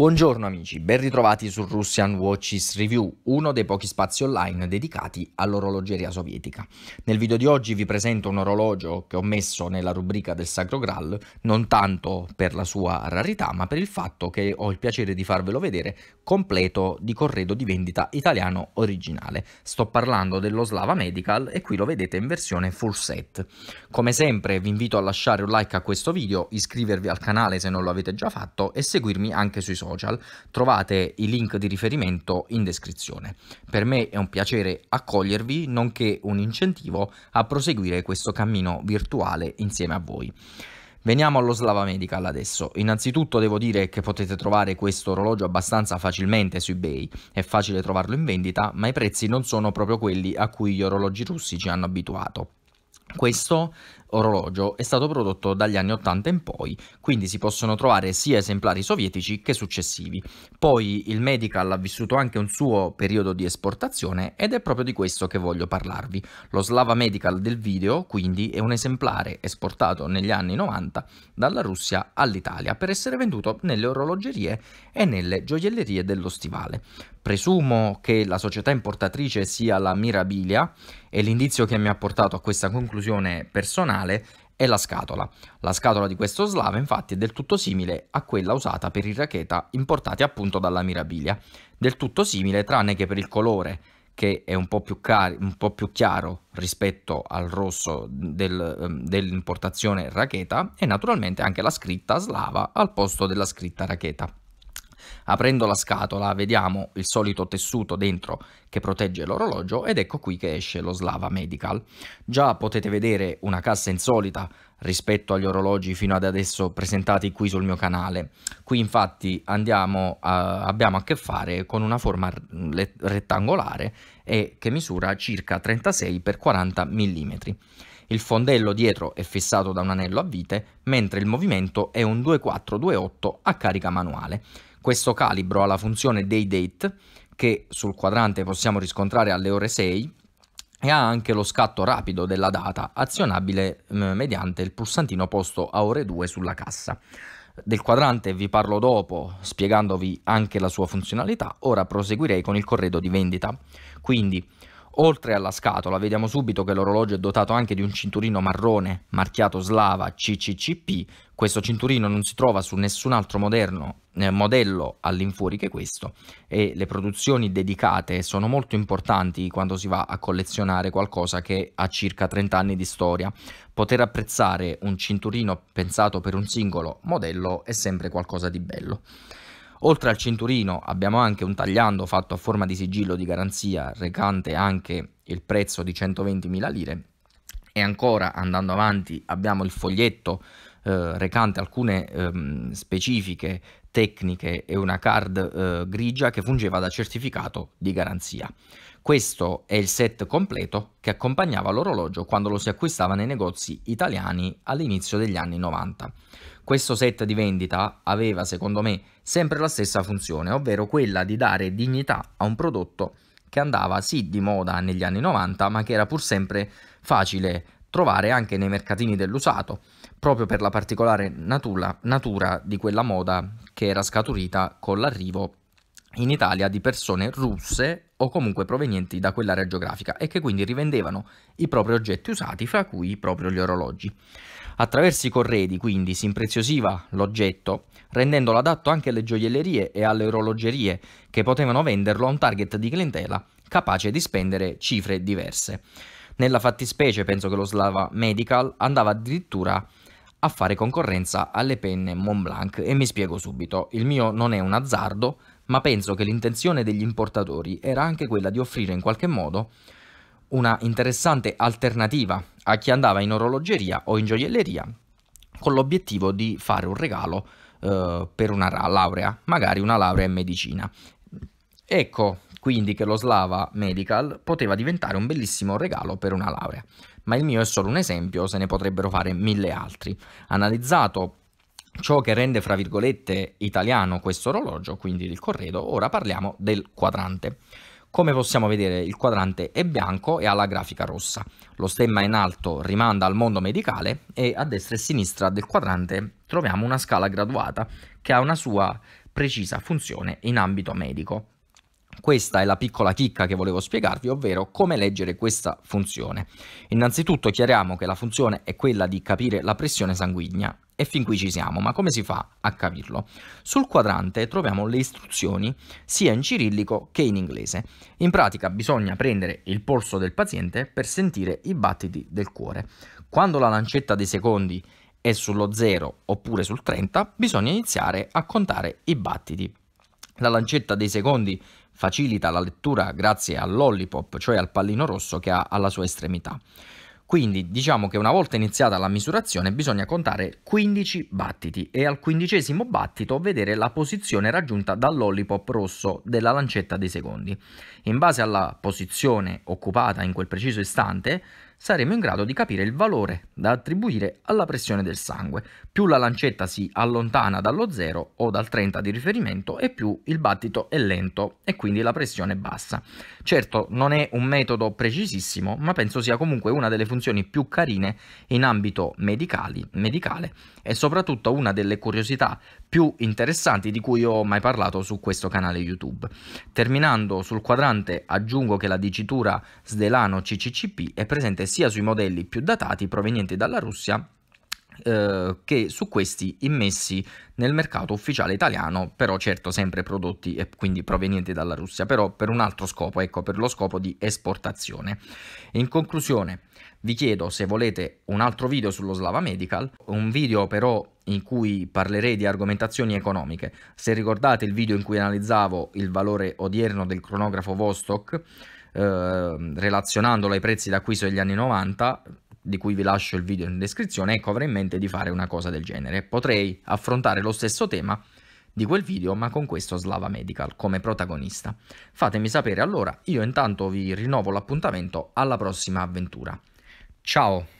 Buongiorno amici, ben ritrovati su Russian Watches Review, uno dei pochi spazi online dedicati all'orologeria sovietica. Nel video di oggi vi presento un orologio che ho messo nella rubrica del Sacro Graal, non tanto per la sua rarità, ma per il fatto che ho il piacere di farvelo vedere completo di corredo di vendita italiano originale. Sto parlando dello Slava Medical e qui lo vedete in versione full set. Come sempre vi invito a lasciare un like a questo video, iscrivervi al canale se non lo avete già fatto e seguirmi anche sui social social, trovate i link di riferimento in descrizione. Per me è un piacere accogliervi, nonché un incentivo a proseguire questo cammino virtuale insieme a voi. Veniamo allo Slava Medical adesso. Innanzitutto devo dire che potete trovare questo orologio abbastanza facilmente su eBay, è facile trovarlo in vendita, ma i prezzi non sono proprio quelli a cui gli orologi russi ci hanno abituato. Questo orologio è stato prodotto dagli anni 80 in poi, quindi si possono trovare sia esemplari sovietici che successivi. Poi il Medical ha vissuto anche un suo periodo di esportazione ed è proprio di questo che voglio parlarvi. Lo Slava Medical del video, quindi, è un esemplare esportato negli anni 90 dalla Russia all'Italia per essere venduto nelle orologerie e nelle gioiellerie dello stivale. Presumo che la società importatrice sia la Mirabilia e l'indizio che mi ha portato a questa conclusione personale è la scatola. La scatola di questo slavo infatti è del tutto simile a quella usata per i racheta importati appunto dalla Mirabilia, del tutto simile tranne che per il colore che è un po' più, un po più chiaro rispetto al rosso del, ehm, dell'importazione racheta e naturalmente anche la scritta slava al posto della scritta racheta. Aprendo la scatola vediamo il solito tessuto dentro che protegge l'orologio ed ecco qui che esce lo Slava Medical. Già potete vedere una cassa insolita rispetto agli orologi fino ad adesso presentati qui sul mio canale. Qui infatti andiamo a, abbiamo a che fare con una forma rettangolare e che misura circa 36 x 40 mm. Il fondello dietro è fissato da un anello a vite, mentre il movimento è un 2428 a carica manuale. Questo calibro ha la funzione day date che sul quadrante possiamo riscontrare alle ore 6 e ha anche lo scatto rapido della data azionabile mm, mediante il pulsantino posto a ore 2 sulla cassa. Del quadrante vi parlo dopo spiegandovi anche la sua funzionalità, ora proseguirei con il corredo di vendita. Quindi Oltre alla scatola vediamo subito che l'orologio è dotato anche di un cinturino marrone marchiato Slava CCCP, questo cinturino non si trova su nessun altro moderno, eh, modello all'infuori che questo e le produzioni dedicate sono molto importanti quando si va a collezionare qualcosa che ha circa 30 anni di storia. Poter apprezzare un cinturino pensato per un singolo modello è sempre qualcosa di bello. Oltre al cinturino abbiamo anche un tagliando fatto a forma di sigillo di garanzia recante anche il prezzo di 120.000 lire e ancora andando avanti abbiamo il foglietto eh, recante alcune ehm, specifiche tecniche e una card eh, grigia che fungeva da certificato di garanzia. Questo è il set completo che accompagnava l'orologio quando lo si acquistava nei negozi italiani all'inizio degli anni 90. Questo set di vendita aveva, secondo me, sempre la stessa funzione, ovvero quella di dare dignità a un prodotto che andava sì di moda negli anni 90, ma che era pur sempre facile trovare anche nei mercatini dell'usato proprio per la particolare natura, natura di quella moda che era scaturita con l'arrivo in Italia di persone russe o comunque provenienti da quell'area geografica e che quindi rivendevano i propri oggetti usati, fra cui proprio gli orologi. Attraverso i corredi quindi si impreziosiva l'oggetto, rendendolo adatto anche alle gioiellerie e alle orologerie che potevano venderlo a un target di clientela capace di spendere cifre diverse. Nella fattispecie penso che lo Slava Medical andava addirittura a a fare concorrenza alle penne Montblanc e mi spiego subito, il mio non è un azzardo, ma penso che l'intenzione degli importatori era anche quella di offrire in qualche modo una interessante alternativa a chi andava in orologeria o in gioielleria con l'obiettivo di fare un regalo eh, per una laurea, magari una laurea in medicina. Ecco quindi che lo Slava Medical poteva diventare un bellissimo regalo per una laurea ma il mio è solo un esempio, se ne potrebbero fare mille altri. Analizzato ciò che rende, fra virgolette, italiano questo orologio, quindi il corredo, ora parliamo del quadrante. Come possiamo vedere il quadrante è bianco e ha la grafica rossa. Lo stemma in alto rimanda al mondo medicale e a destra e sinistra del quadrante troviamo una scala graduata che ha una sua precisa funzione in ambito medico. Questa è la piccola chicca che volevo spiegarvi, ovvero come leggere questa funzione. Innanzitutto chiariamo che la funzione è quella di capire la pressione sanguigna e fin qui ci siamo, ma come si fa a capirlo? Sul quadrante troviamo le istruzioni sia in cirillico che in inglese. In pratica bisogna prendere il polso del paziente per sentire i battiti del cuore. Quando la lancetta dei secondi è sullo 0 oppure sul 30, bisogna iniziare a contare i battiti. La lancetta dei secondi facilita la lettura grazie all'ollipop, cioè al pallino rosso che ha alla sua estremità. Quindi diciamo che una volta iniziata la misurazione bisogna contare 15 battiti e al quindicesimo battito vedere la posizione raggiunta dall'ollipop rosso della lancetta dei secondi. In base alla posizione occupata in quel preciso istante saremo in grado di capire il valore da attribuire alla pressione del sangue. Più la lancetta si allontana dallo 0 o dal 30 di riferimento e più il battito è lento e quindi la pressione è bassa. Certo non è un metodo precisissimo, ma penso sia comunque una delle funzioni più carine in ambito medicali, medicale e soprattutto una delle curiosità più interessanti di cui ho mai parlato su questo canale YouTube. Terminando sul quadrante aggiungo che la dicitura Sdelano CCCP è presente sia sui modelli più datati provenienti dalla Russia eh, che su questi immessi nel mercato ufficiale italiano, però certo sempre prodotti e quindi provenienti dalla Russia, però per un altro scopo, ecco, per lo scopo di esportazione. In conclusione, vi chiedo se volete un altro video sullo Slava Medical, un video però in cui parlerei di argomentazioni economiche. Se ricordate il video in cui analizzavo il valore odierno del cronografo Vostok, Ehm, relazionandolo ai prezzi d'acquisto degli anni 90, di cui vi lascio il video in descrizione, ecco avrei in mente di fare una cosa del genere. Potrei affrontare lo stesso tema di quel video ma con questo Slava Medical come protagonista. Fatemi sapere allora, io intanto vi rinnovo l'appuntamento alla prossima avventura. Ciao!